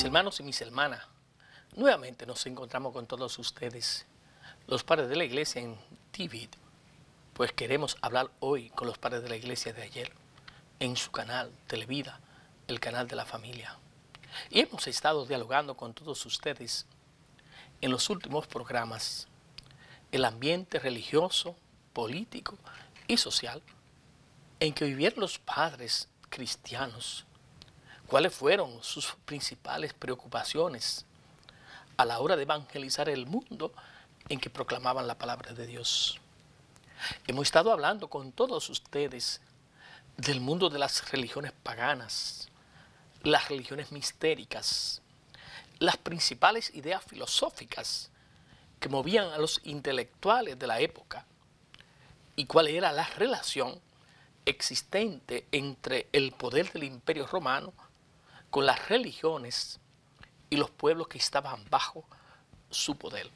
Mis hermanos y mis hermanas, nuevamente nos encontramos con todos ustedes, los padres de la iglesia en Tivid, pues queremos hablar hoy con los padres de la iglesia de ayer, en su canal Televida, el canal de la familia. Y hemos estado dialogando con todos ustedes en los últimos programas, el ambiente religioso, político y social en que vivieron los padres cristianos cuáles fueron sus principales preocupaciones a la hora de evangelizar el mundo en que proclamaban la palabra de Dios. Hemos estado hablando con todos ustedes del mundo de las religiones paganas, las religiones mistéricas, las principales ideas filosóficas que movían a los intelectuales de la época y cuál era la relación existente entre el poder del imperio romano con las religiones y los pueblos que estaban bajo su poder.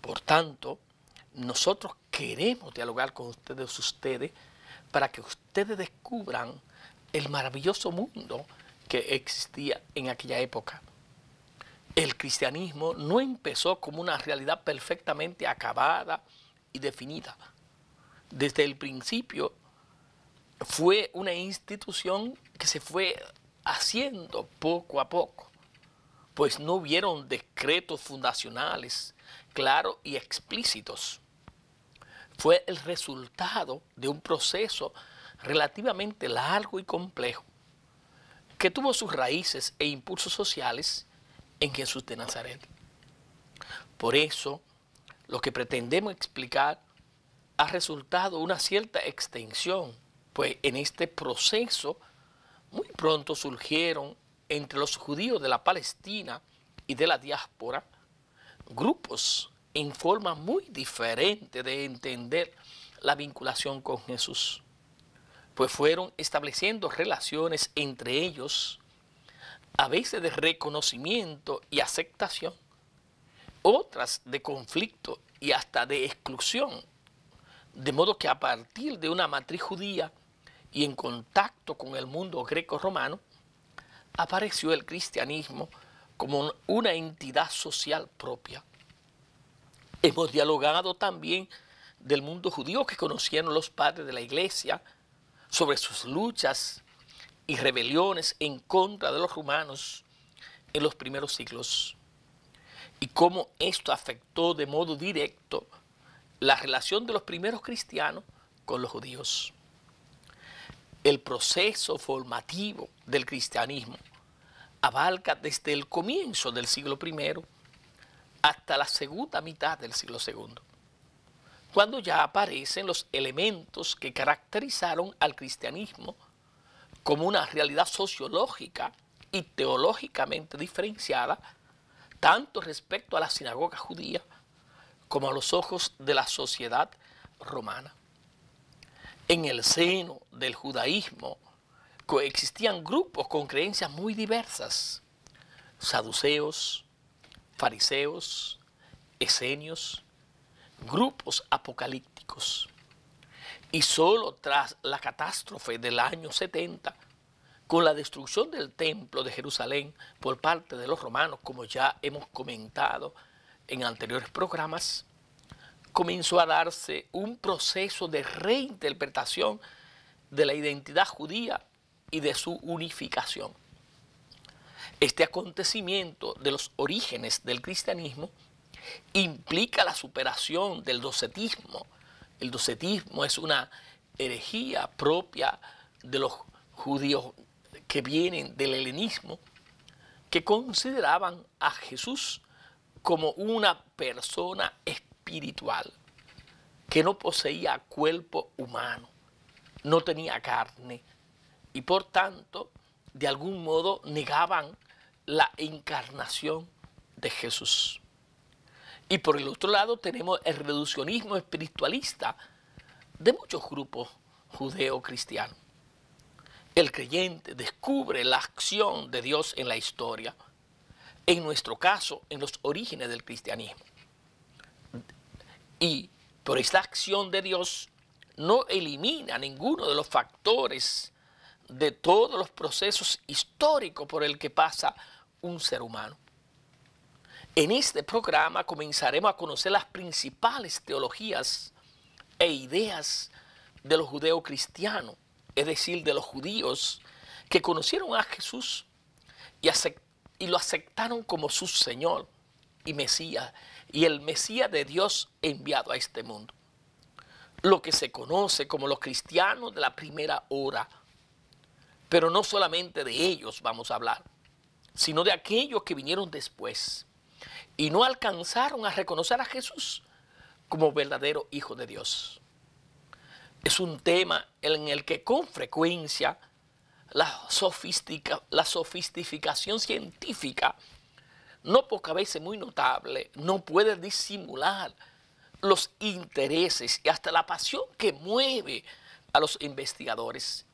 Por tanto, nosotros queremos dialogar con ustedes, ustedes, para que ustedes descubran el maravilloso mundo que existía en aquella época. El cristianismo no empezó como una realidad perfectamente acabada y definida. Desde el principio fue una institución que se fue haciendo poco a poco, pues no hubieron decretos fundacionales claros y explícitos. Fue el resultado de un proceso relativamente largo y complejo, que tuvo sus raíces e impulsos sociales en Jesús de Nazaret. Por eso, lo que pretendemos explicar ha resultado una cierta extensión, pues en este proceso muy pronto surgieron entre los judíos de la Palestina y de la diáspora grupos en forma muy diferente de entender la vinculación con Jesús, pues fueron estableciendo relaciones entre ellos, a veces de reconocimiento y aceptación, otras de conflicto y hasta de exclusión, de modo que a partir de una matriz judía, y en contacto con el mundo greco-romano, apareció el cristianismo como una entidad social propia. Hemos dialogado también del mundo judío que conocieron los padres de la iglesia sobre sus luchas y rebeliones en contra de los romanos en los primeros siglos y cómo esto afectó de modo directo la relación de los primeros cristianos con los judíos el proceso formativo del cristianismo abarca desde el comienzo del siglo I hasta la segunda mitad del siglo II, cuando ya aparecen los elementos que caracterizaron al cristianismo como una realidad sociológica y teológicamente diferenciada, tanto respecto a la sinagoga judía como a los ojos de la sociedad romana en el seno del judaísmo coexistían grupos con creencias muy diversas, saduceos, fariseos, esenios, grupos apocalípticos. Y solo tras la catástrofe del año 70, con la destrucción del templo de Jerusalén por parte de los romanos, como ya hemos comentado en anteriores programas, comenzó a darse un proceso de reinterpretación de la identidad judía y de su unificación. Este acontecimiento de los orígenes del cristianismo implica la superación del docetismo. El docetismo es una herejía propia de los judíos que vienen del helenismo, que consideraban a Jesús como una persona espiritual que no poseía cuerpo humano, no tenía carne y por tanto de algún modo negaban la encarnación de Jesús. Y por el otro lado tenemos el reduccionismo espiritualista de muchos grupos judeo-cristianos. El creyente descubre la acción de Dios en la historia, en nuestro caso, en los orígenes del cristianismo. Y por esta acción de Dios no elimina ninguno de los factores de todos los procesos históricos por el que pasa un ser humano. En este programa comenzaremos a conocer las principales teologías e ideas de los judeocristianos, es decir, de los judíos que conocieron a Jesús y, y lo aceptaron como su Señor y Mesías y el Mesías de Dios enviado a este mundo. Lo que se conoce como los cristianos de la primera hora. Pero no solamente de ellos vamos a hablar, sino de aquellos que vinieron después y no alcanzaron a reconocer a Jesús como verdadero Hijo de Dios. Es un tema en el que con frecuencia la, la sofisticación científica no pocas veces muy notable, no puede disimular los intereses y hasta la pasión que mueve a los investigadores.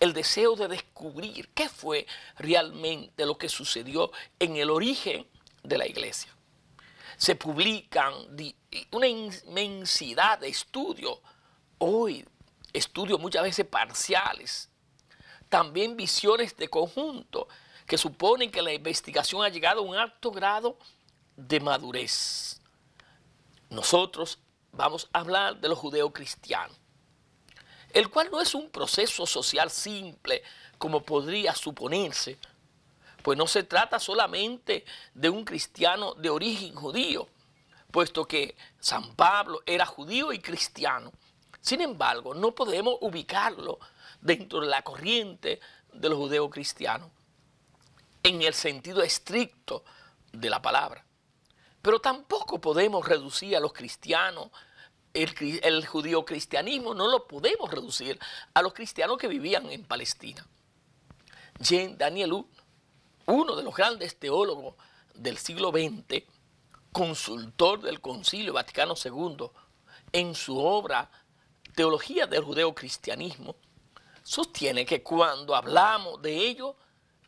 El deseo de descubrir qué fue realmente lo que sucedió en el origen de la iglesia. Se publican una inmensidad de estudios, hoy estudios muchas veces parciales, también visiones de conjunto que suponen que la investigación ha llegado a un alto grado de madurez. Nosotros vamos a hablar de los cristianos, el cual no es un proceso social simple como podría suponerse, pues no se trata solamente de un cristiano de origen judío, puesto que San Pablo era judío y cristiano. Sin embargo, no podemos ubicarlo dentro de la corriente de los judeocristianos en el sentido estricto de la palabra. Pero tampoco podemos reducir a los cristianos, el, judío cristianismo no lo podemos reducir a los cristianos que vivían en Palestina. Jean Daniel uno de los grandes teólogos del siglo XX, consultor del Concilio Vaticano II, en su obra Teología del Judeocristianismo, sostiene que cuando hablamos de ello,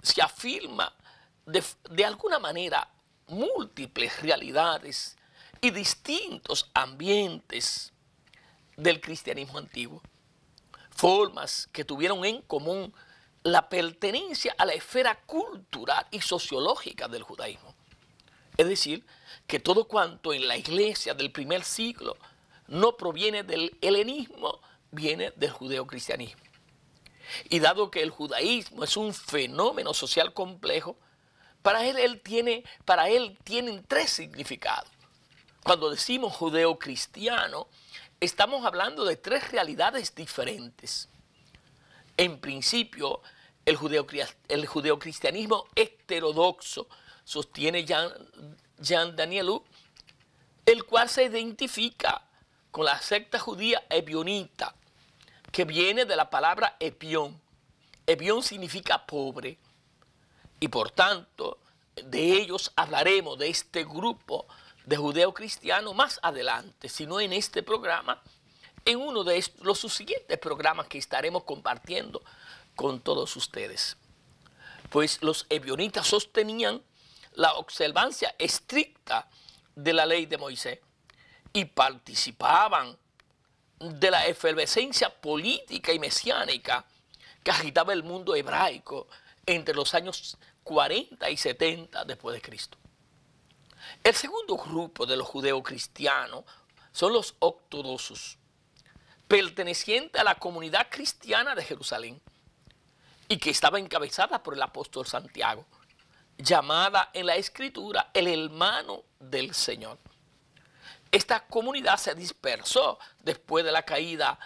se afirma de, alguna manera múltiples realidades y distintos ambientes del cristianismo antiguo. Formas que tuvieron en común la pertenencia a la esfera cultural y sociológica del judaísmo. Es decir, que todo cuanto en la iglesia del primer siglo no proviene del helenismo, viene del judeocristianismo. Y dado que el judaísmo es un fenómeno social complejo, para él, tiene, para él tienen tres significados. Cuando decimos judeo-cristiano estamos hablando de tres realidades diferentes. En principio, el, el judeocristianismo heterodoxo, sostiene Jean, Jean Danielou, el cual se identifica con la secta judía ebionita, que viene de la palabra epión. Epión significa pobre y por tanto de ellos hablaremos, de este grupo de cristiano más adelante, si no en este programa, en uno de los siguientes programas que estaremos compartiendo con todos ustedes. Pues los ebionitas sostenían la observancia estricta de la ley de Moisés y participaban de la efervescencia política y mesiánica que agitaba el mundo hebraico entre los años 40 y 70 después de Cristo. El segundo grupo de los cristianos son los ortodoxos, pertenecientes a la comunidad cristiana de Jerusalén y que estaba encabezada por el apóstol Santiago, llamada en la escritura el hermano del Señor. Esta comunidad se dispersó después de la caída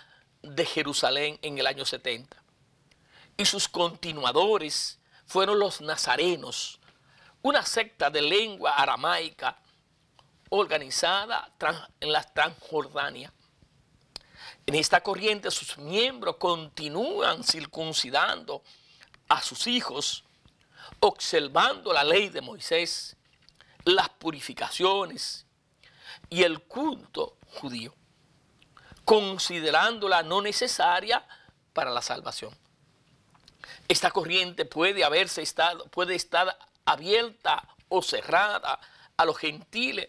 de Jerusalén en el año 70. Y sus continuadores fueron los nazarenos, una secta de lengua aramaica organizada en la Transjordania. En esta corriente sus miembros continúan circuncidando a sus hijos, observando la ley de Moisés, las purificaciones, y el culto judío, considerándola no necesaria para la salvación. Esta corriente puede haberse estado, puede estar abierta o cerrada a los gentiles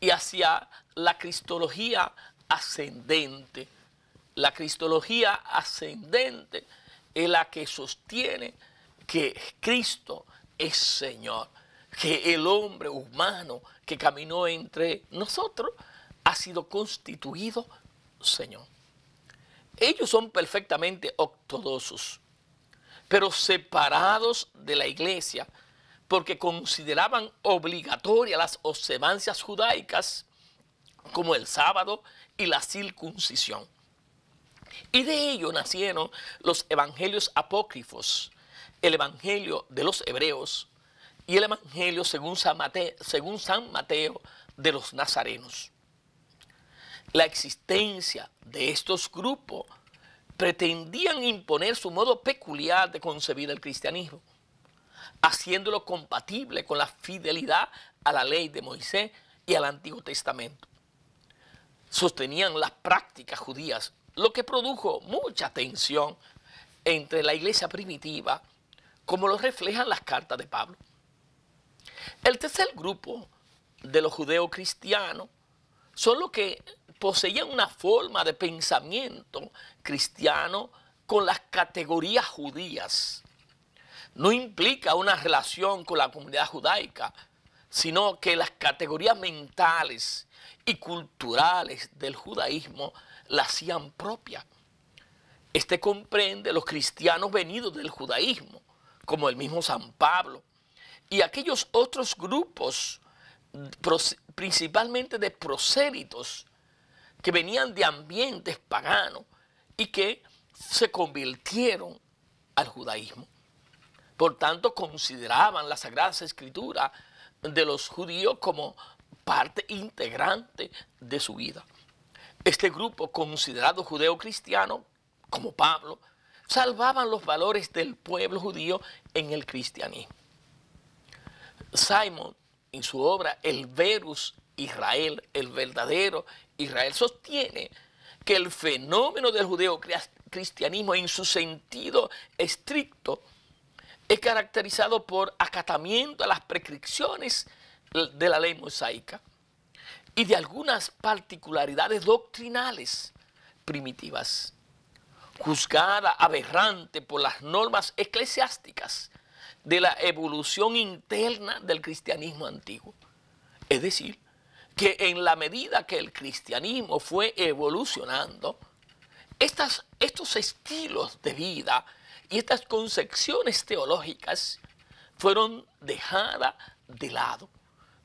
y hacia la cristología ascendente. La cristología ascendente es la que sostiene que Cristo es Señor que el hombre humano que caminó entre nosotros ha sido constituido Señor. Ellos son perfectamente ortodoxos, pero separados de la iglesia, porque consideraban obligatorias las observancias judaicas como el sábado y la circuncisión. Y de ello nacieron los evangelios apócrifos, el evangelio de los hebreos, y el Evangelio según San, Mateo, según San Mateo de los Nazarenos. La existencia de estos grupos pretendían imponer su modo peculiar de concebir el cristianismo, haciéndolo compatible con la fidelidad a la ley de Moisés y al Antiguo Testamento. Sostenían las prácticas judías, lo que produjo mucha tensión entre la iglesia primitiva, como lo reflejan las cartas de Pablo. El tercer grupo de los judeocristianos son los que poseían una forma de pensamiento cristiano con las categorías judías. No implica una relación con la comunidad judaica, sino que las categorías mentales y culturales del judaísmo la hacían propia. Este comprende los cristianos venidos del judaísmo, como el mismo San Pablo, y aquellos otros grupos, principalmente de prosélitos, que venían de ambientes paganos y que se convirtieron al judaísmo. Por tanto, consideraban las Sagradas Escrituras de los judíos como parte integrante de su vida. Este grupo considerado judeo-cristiano, como Pablo, salvaban los valores del pueblo judío en el cristianismo. Simon, en su obra El Verus Israel, el verdadero Israel, sostiene que el fenómeno del judeocristianismo en su sentido estricto es caracterizado por acatamiento a las prescripciones de la ley mosaica y de algunas particularidades doctrinales primitivas, juzgada aberrante por las normas eclesiásticas de la evolución interna del cristianismo antiguo. Es decir, que en la medida que el cristianismo fue evolucionando, estas, estos estilos de vida y estas concepciones teológicas fueron dejadas de lado,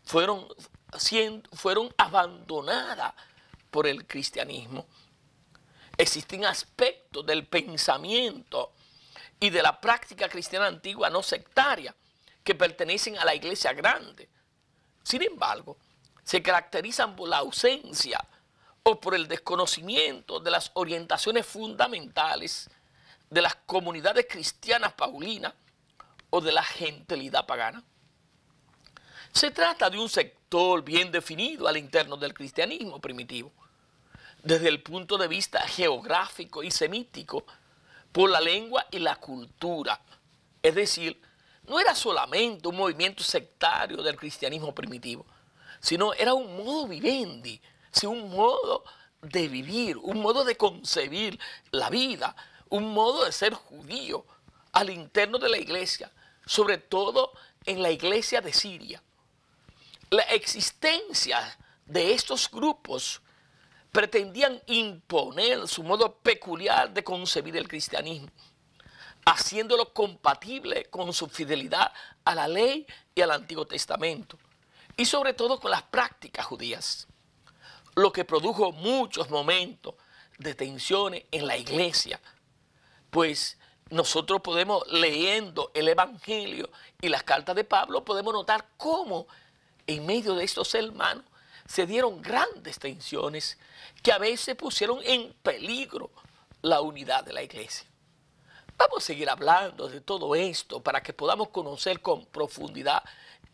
fueron, fueron abandonadas por el cristianismo. Existen aspectos del pensamiento y de la práctica cristiana antigua no sectaria que pertenecen a la iglesia grande. Sin embargo, se caracterizan por la ausencia o por el desconocimiento de las orientaciones fundamentales de las comunidades cristianas paulinas o de la gentilidad pagana. Se trata de un sector bien definido al interno del cristianismo primitivo, desde el punto de vista geográfico y semítico, por la lengua y la cultura. Es decir, no era solamente un movimiento sectario del cristianismo primitivo, sino era un modo vivendi, un modo de vivir, un modo de concebir la vida, un modo de ser judío al interno de la iglesia, sobre todo en la iglesia de Siria. La existencia de estos grupos pretendían imponer su modo peculiar de concebir el cristianismo, haciéndolo compatible con su fidelidad a la ley y al Antiguo Testamento, y sobre todo con las prácticas judías, lo que produjo muchos momentos de tensiones en la iglesia, pues nosotros podemos, leyendo el Evangelio y las cartas de Pablo, podemos notar cómo en medio de estos hermanos se dieron grandes tensiones que a veces pusieron en peligro la unidad de la iglesia. Vamos a seguir hablando de todo esto para que podamos conocer con profundidad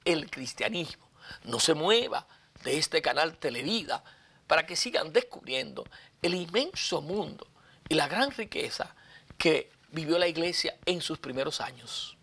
el cristianismo. No se mueva de este canal Televida para que sigan descubriendo el inmenso mundo y la gran riqueza que vivió la iglesia en sus primeros años.